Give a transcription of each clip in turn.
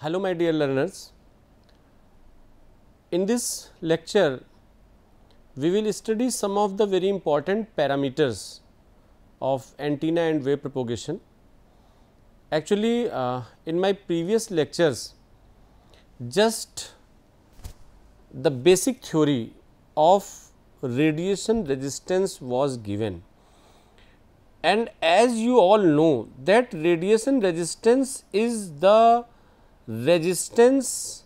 Hello my dear learners, in this lecture we will study some of the very important parameters of antenna and wave propagation. Actually uh, in my previous lectures just the basic theory of radiation resistance was given and as you all know that radiation resistance is the resistance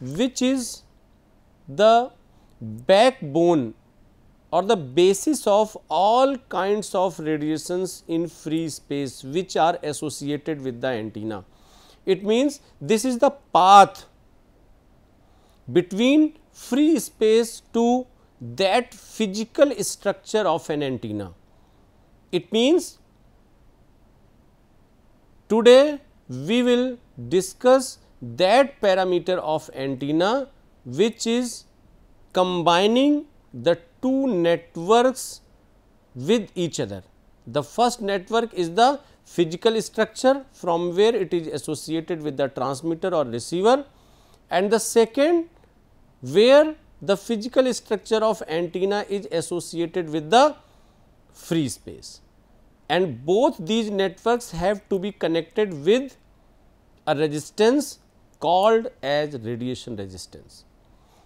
which is the backbone or the basis of all kinds of radiations in free space which are associated with the antenna. It means this is the path between free space to that physical structure of an antenna. It means today we will discuss that parameter of antenna which is combining the two networks with each other. The first network is the physical structure from where it is associated with the transmitter or receiver and the second where the physical structure of antenna is associated with the free space and both these networks have to be connected with a resistance called as radiation resistance.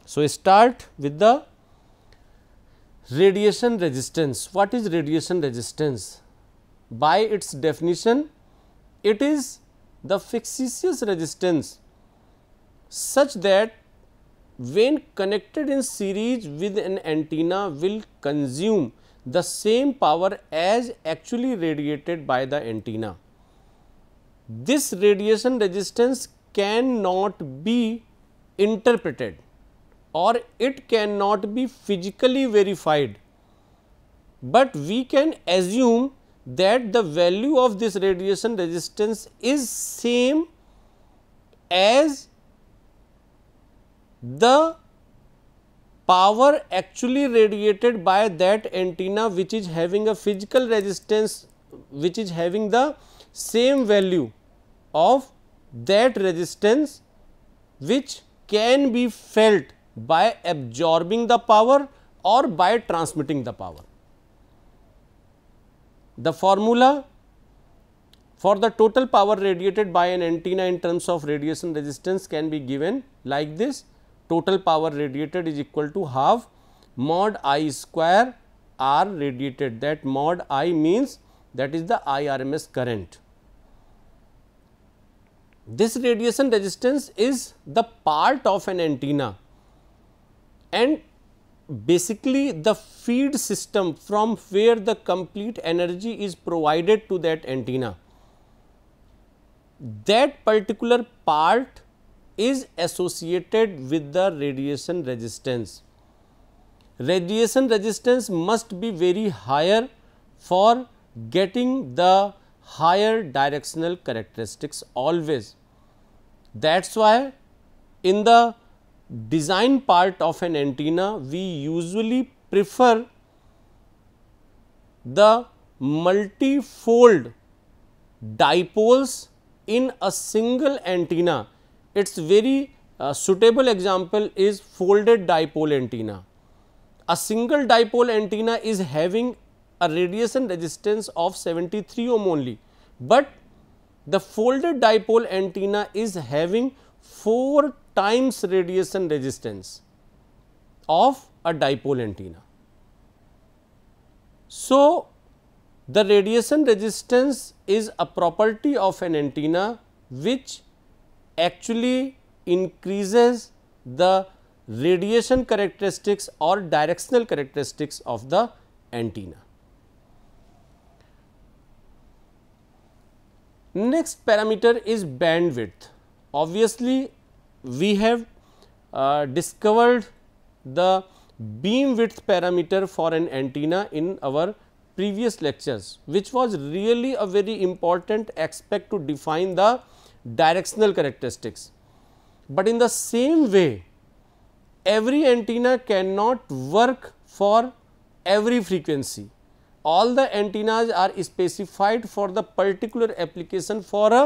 So, start with the radiation resistance. What is radiation resistance? By its definition, it is the fictitious resistance such that when connected in series with an antenna will consume the same power as actually radiated by the antenna this radiation resistance cannot be interpreted or it cannot be physically verified, but we can assume that the value of this radiation resistance is same as the power actually radiated by that antenna which is having a physical resistance which is having the same value of that resistance which can be felt by absorbing the power or by transmitting the power. The formula for the total power radiated by an antenna in terms of radiation resistance can be given like this total power radiated is equal to half mod i square r radiated that mod i means that is the IRMS current. This radiation resistance is the part of an antenna and basically the feed system from where the complete energy is provided to that antenna. That particular part is associated with the radiation resistance. Radiation resistance must be very higher for getting the higher directional characteristics always. That is why in the design part of an antenna, we usually prefer the multifold dipoles in a single antenna. Its very uh, suitable example is folded dipole antenna. A single dipole antenna is having a radiation resistance of 73 ohm only, but the folded dipole antenna is having 4 times radiation resistance of a dipole antenna. So, the radiation resistance is a property of an antenna which actually increases the radiation characteristics or directional characteristics of the antenna. Next parameter is bandwidth. Obviously, we have uh, discovered the beam width parameter for an antenna in our previous lectures, which was really a very important aspect to define the directional characteristics. But in the same way, every antenna cannot work for every frequency all the antennas are specified for the particular application for a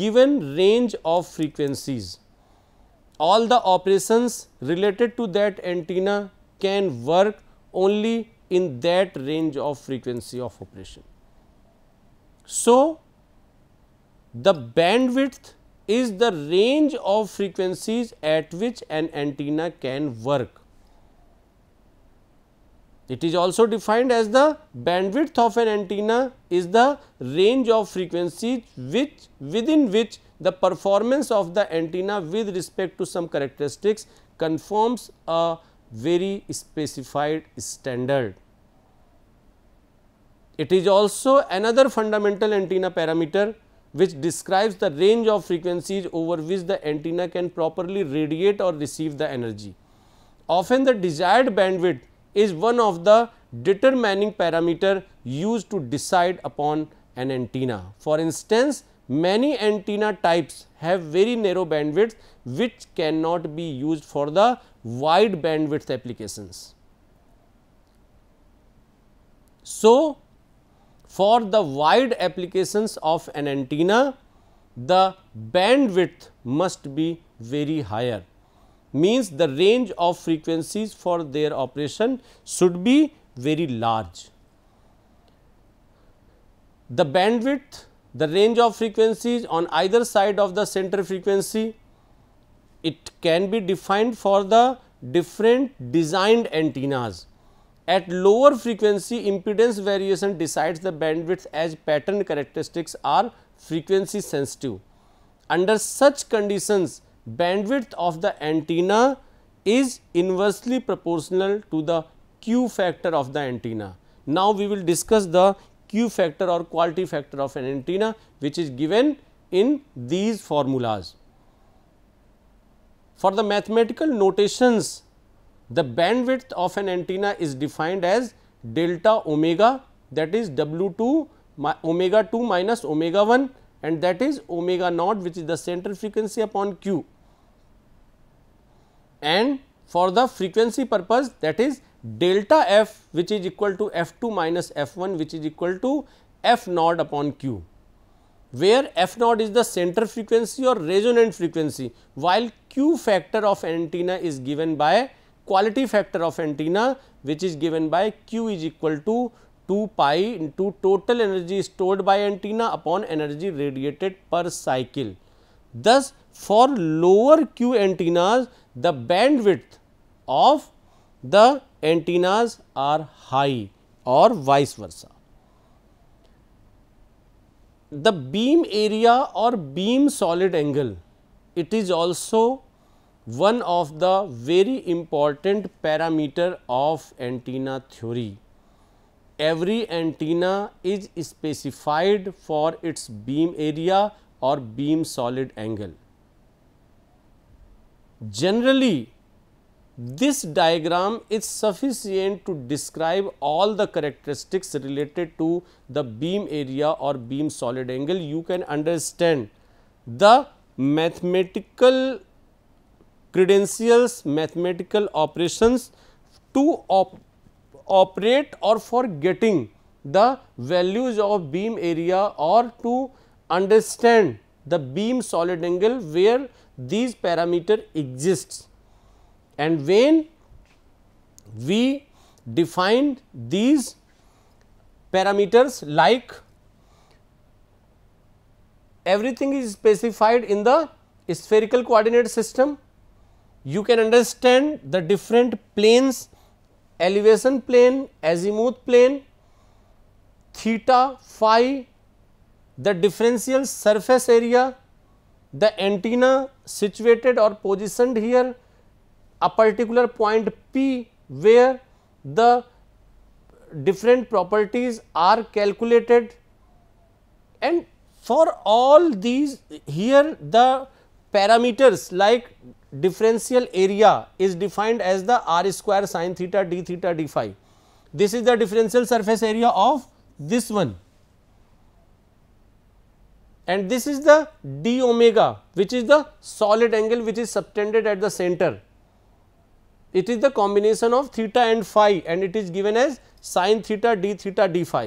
given range of frequencies. All the operations related to that antenna can work only in that range of frequency of operation. So, the bandwidth is the range of frequencies at which an antenna can work. It is also defined as the bandwidth of an antenna is the range of frequencies which within which the performance of the antenna with respect to some characteristics conforms a very specified standard. It is also another fundamental antenna parameter which describes the range of frequencies over which the antenna can properly radiate or receive the energy. Often the desired bandwidth is one of the determining parameter used to decide upon an antenna. For instance, many antenna types have very narrow bandwidth which cannot be used for the wide bandwidth applications. So, for the wide applications of an antenna, the bandwidth must be very higher means the range of frequencies for their operation should be very large. The bandwidth, the range of frequencies on either side of the center frequency, it can be defined for the different designed antennas. At lower frequency impedance variation decides the bandwidth as pattern characteristics are frequency sensitive. Under such conditions, bandwidth of the antenna is inversely proportional to the Q factor of the antenna. Now, we will discuss the Q factor or quality factor of an antenna which is given in these formulas. For the mathematical notations, the bandwidth of an antenna is defined as delta omega that is W 2 omega 2 minus omega 1 and that is omega naught which is the center frequency upon Q and for the frequency purpose that is delta f which is equal to f 2 minus f 1 which is equal to f naught upon q where f naught is the center frequency or resonant frequency while q factor of antenna is given by quality factor of antenna which is given by q is equal to 2 pi into total energy stored by antenna upon energy radiated per cycle. Thus, for lower Q antennas, the bandwidth of the antennas are high or vice versa. The beam area or beam solid angle, it is also one of the very important parameter of antenna theory. Every antenna is specified for its beam area or beam solid angle. Generally, this diagram is sufficient to describe all the characteristics related to the beam area or beam solid angle. You can understand the mathematical credentials, mathematical operations to op operate or for getting the values of beam area or to understand the beam solid angle where these parameter exists and when we define these parameters like everything is specified in the spherical coordinate system. You can understand the different planes elevation plane, azimuth plane, theta, phi, the differential surface area, the antenna situated or positioned here, a particular point P where the different properties are calculated and for all these here the parameters like differential area is defined as the r square sine theta d theta d phi. This is the differential surface area of this one and this is the d omega which is the solid angle which is subtended at the center. It is the combination of theta and phi and it is given as sine theta d theta d phi.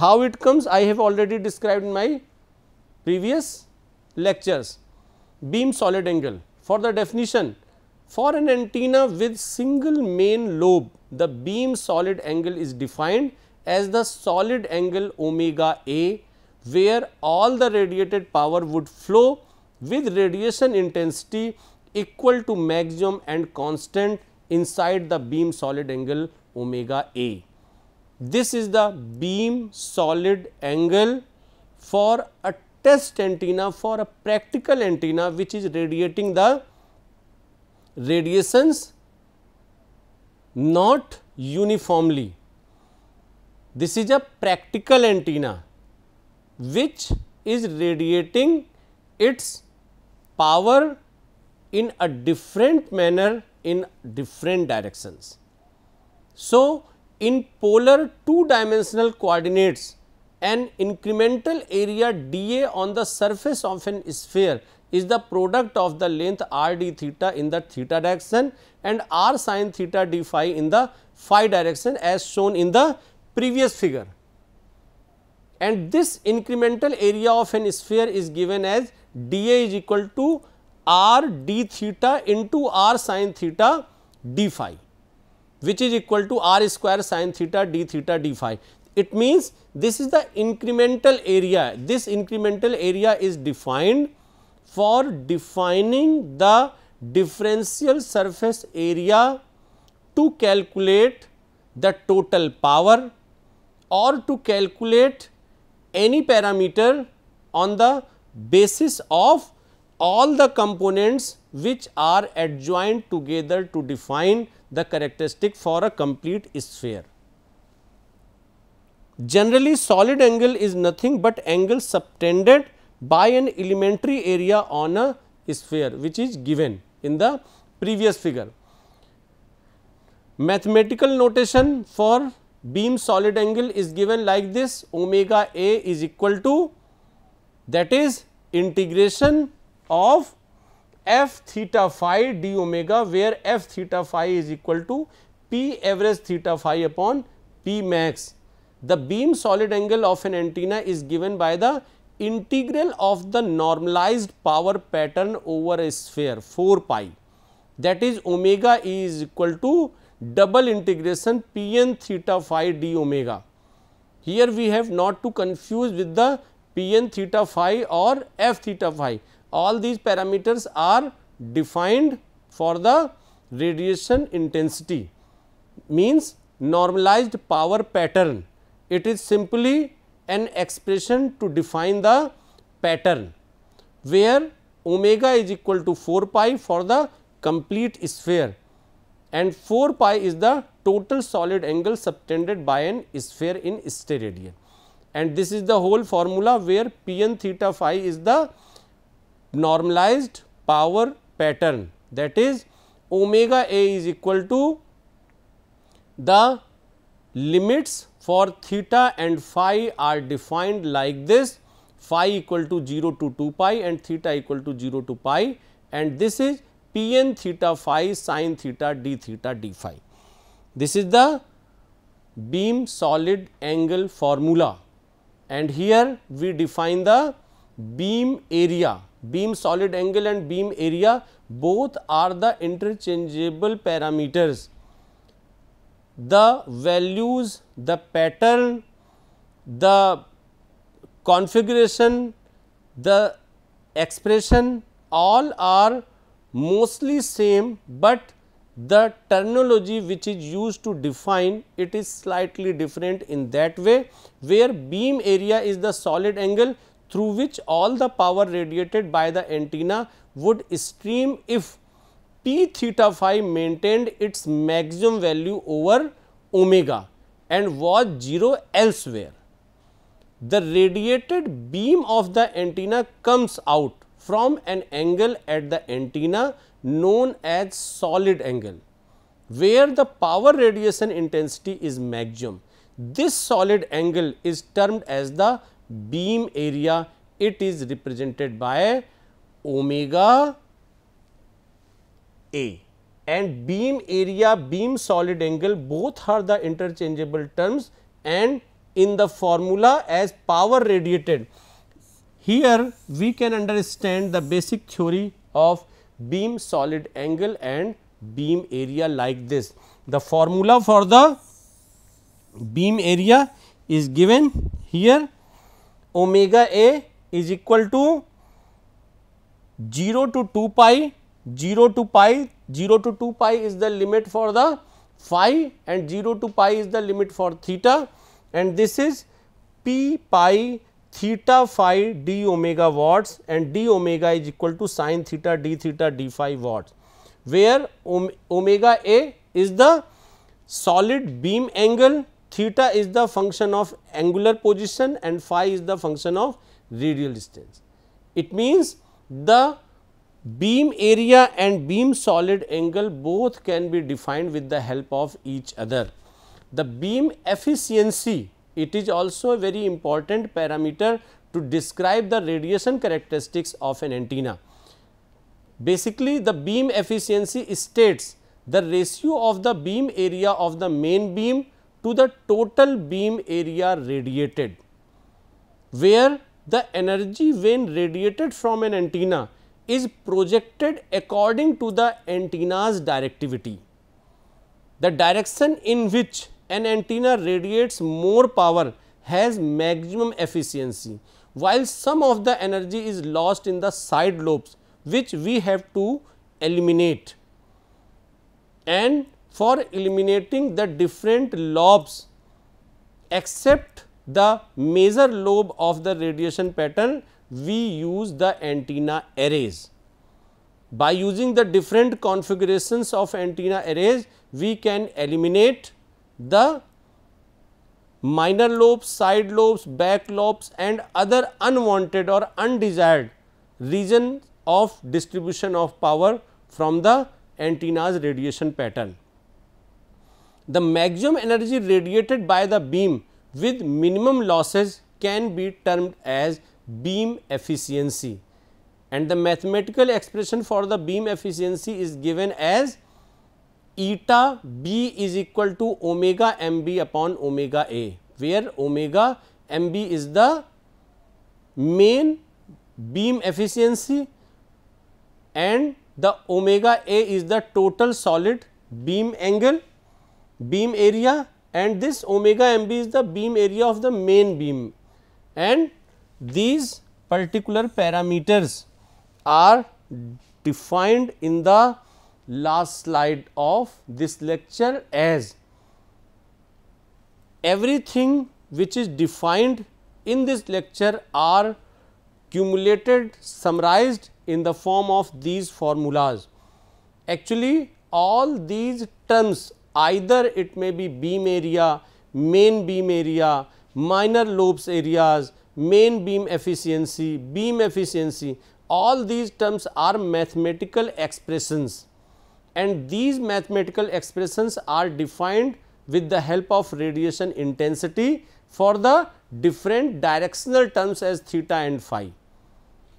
How it comes I have already described in my previous lectures. Beam solid angle for the definition for an antenna with single main lobe the beam solid angle is defined as the solid angle omega a where all the radiated power would flow with radiation intensity equal to maximum and constant inside the beam solid angle omega A. This is the beam solid angle for a test antenna for a practical antenna which is radiating the radiations not uniformly. This is a practical antenna which is radiating its power in a different manner in different directions. So, in polar two dimensional coordinates an incremental area dA on the surface of an sphere is the product of the length r d theta in the theta direction and r sin theta d phi in the phi direction as shown in the previous figure and this incremental area of an sphere is given as dA is equal to r d theta into r sin theta d phi which is equal to r square sin theta d theta d phi. It means this is the incremental area, this incremental area is defined for defining the differential surface area to calculate the total power or to calculate any parameter on the basis of all the components which are adjoined together to define the characteristic for a complete sphere. Generally solid angle is nothing but angle subtended by an elementary area on a sphere which is given in the previous figure. Mathematical notation for beam solid angle is given like this omega A is equal to that is integration of f theta phi d omega where f theta phi is equal to p average theta phi upon p max. The beam solid angle of an antenna is given by the integral of the normalized power pattern over a sphere 4 pi that is omega e is equal to double integration p n theta phi d omega. Here we have not to confuse with the p n theta phi or f theta phi. All these parameters are defined for the radiation intensity means normalized power pattern. It is simply an expression to define the pattern where omega is equal to 4 pi for the complete sphere and 4 pi is the total solid angle subtended by an sphere in steradian. And this is the whole formula where p n theta phi is the normalized power pattern that is omega a is equal to the limits for theta and phi are defined like this phi equal to 0 to 2 pi and theta equal to 0 to pi and this is Pn theta phi sin theta d theta d phi. This is the beam solid angle formula and here we define the beam area, beam solid angle and beam area both are the interchangeable parameters. The values, the pattern, the configuration, the expression all are mostly same, but the terminology which is used to define it is slightly different in that way where beam area is the solid angle through which all the power radiated by the antenna would stream if p theta phi maintained its maximum value over omega and was 0 elsewhere. The radiated beam of the antenna comes out from an angle at the antenna known as solid angle, where the power radiation intensity is maximum. This solid angle is termed as the beam area. It is represented by omega A and beam area, beam solid angle both are the interchangeable terms and in the formula as power radiated here we can understand the basic theory of beam solid angle and beam area like this. The formula for the beam area is given here omega a is equal to 0 to 2 pi 0 to pi 0 to 2 pi is the limit for the phi and 0 to pi is the limit for theta and this is p pi theta phi d omega watts and d omega is equal to sine theta d theta d phi watts, where omega a is the solid beam angle, theta is the function of angular position and phi is the function of radial distance. It means the beam area and beam solid angle both can be defined with the help of each other. The beam efficiency it is also a very important parameter to describe the radiation characteristics of an antenna. Basically, the beam efficiency states the ratio of the beam area of the main beam to the total beam area radiated, where the energy when radiated from an antenna is projected according to the antenna's directivity. The direction in which an antenna radiates more power has maximum efficiency while some of the energy is lost in the side lobes which we have to eliminate and for eliminating the different lobes except the major lobe of the radiation pattern we use the antenna arrays. By using the different configurations of antenna arrays we can eliminate the minor lobes, side lobes, back lobes and other unwanted or undesired region of distribution of power from the antenna's radiation pattern. The maximum energy radiated by the beam with minimum losses can be termed as beam efficiency and the mathematical expression for the beam efficiency is given as eta b is equal to omega mb upon omega a where omega mb is the main beam efficiency and the omega a is the total solid beam angle beam area and this omega mb is the beam area of the main beam and these particular parameters are defined in the last slide of this lecture as everything which is defined in this lecture are cumulated summarized in the form of these formulas. Actually all these terms either it may be beam area, main beam area, minor lobes areas, main beam efficiency, beam efficiency all these terms are mathematical expressions and these mathematical expressions are defined with the help of radiation intensity for the different directional terms as theta and phi.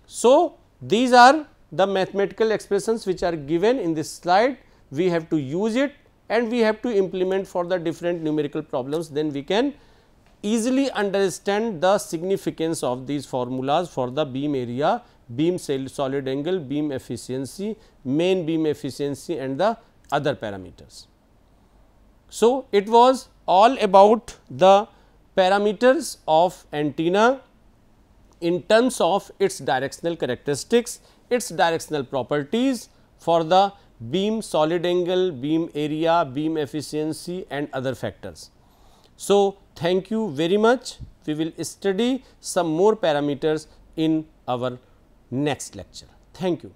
So, these are the mathematical expressions which are given in this slide. We have to use it and we have to implement for the different numerical problems then we can easily understand the significance of these formulas for the beam area, beam solid angle, beam efficiency, main beam efficiency and the other parameters. So, it was all about the parameters of antenna in terms of its directional characteristics, its directional properties for the beam solid angle, beam area, beam efficiency and other factors. So, Thank you very much. We will study some more parameters in our next lecture. Thank you.